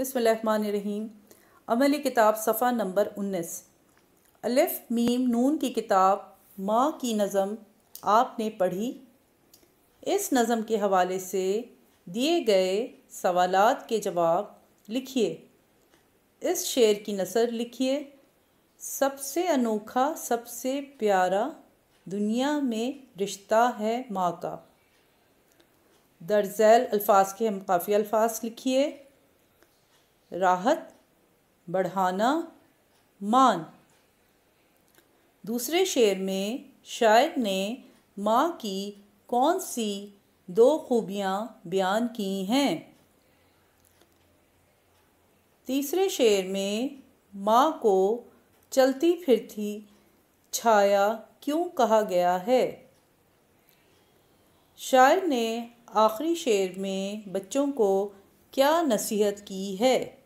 बिसमीम अमल किताब सफ़ा नंबर उन्नीस अलिफ मीम नून की किताब माँ की नज़म आपने पढ़ी इस नज़म के हवाले से दिए गए सवालात के जवाब लिखिए इस शेर की नसर लिखिए सबसे अनोखा सबसे प्यारा दुनिया में रिश्ता है माँ का दर्जैल अल्फाज के हम काफ़ी अल्फाज लिखिए राहत बढ़ाना मान दूसरे शेर में शायर ने माँ की कौन सी दो खूबियाँ बयान की हैं तीसरे शेर में माँ को चलती फिरती छाया क्यों कहा गया है शायर ने आखिरी शेर में बच्चों को क्या नसीहत की है